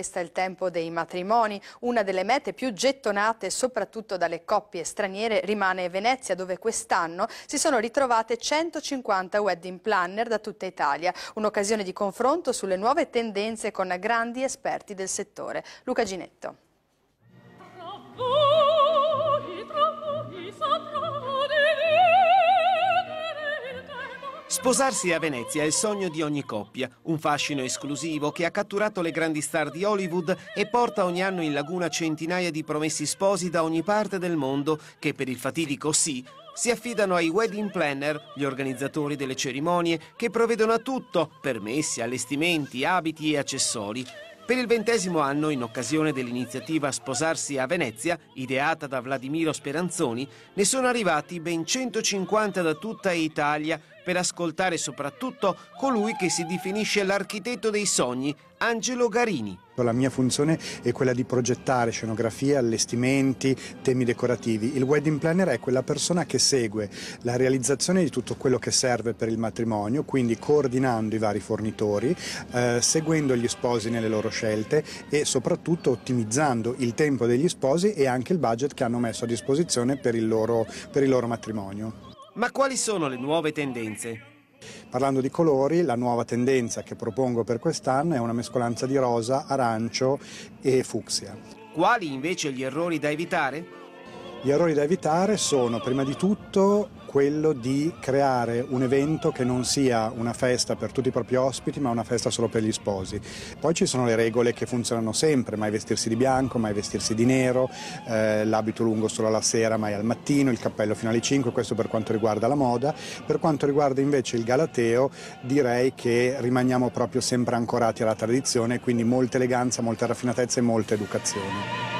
Resta il tempo dei matrimoni, una delle mete più gettonate soprattutto dalle coppie straniere rimane Venezia dove quest'anno si sono ritrovate 150 wedding planner da tutta Italia, un'occasione di confronto sulle nuove tendenze con grandi esperti del settore. Luca Ginetto. Sposarsi a Venezia è il sogno di ogni coppia, un fascino esclusivo che ha catturato le grandi star di Hollywood e porta ogni anno in laguna centinaia di promessi sposi da ogni parte del mondo che per il fatidico sì si affidano ai wedding planner, gli organizzatori delle cerimonie, che provvedono a tutto, permessi, allestimenti, abiti e accessori. Per il ventesimo anno, in occasione dell'iniziativa Sposarsi a Venezia, ideata da Vladimiro Speranzoni, ne sono arrivati ben 150 da tutta Italia, per ascoltare soprattutto colui che si definisce l'architetto dei sogni, Angelo Garini. La mia funzione è quella di progettare scenografie, allestimenti, temi decorativi. Il wedding planner è quella persona che segue la realizzazione di tutto quello che serve per il matrimonio, quindi coordinando i vari fornitori, eh, seguendo gli sposi nelle loro scelte e soprattutto ottimizzando il tempo degli sposi e anche il budget che hanno messo a disposizione per il loro, per il loro matrimonio. Ma quali sono le nuove tendenze? Parlando di colori, la nuova tendenza che propongo per quest'anno è una mescolanza di rosa, arancio e fucsia. Quali invece gli errori da evitare? Gli errori da evitare sono prima di tutto quello di creare un evento che non sia una festa per tutti i propri ospiti, ma una festa solo per gli sposi. Poi ci sono le regole che funzionano sempre, mai vestirsi di bianco, mai vestirsi di nero, eh, l'abito lungo solo alla sera, mai al mattino, il cappello fino alle 5, questo per quanto riguarda la moda. Per quanto riguarda invece il Galateo, direi che rimaniamo proprio sempre ancorati alla tradizione, quindi molta eleganza, molta raffinatezza e molta educazione.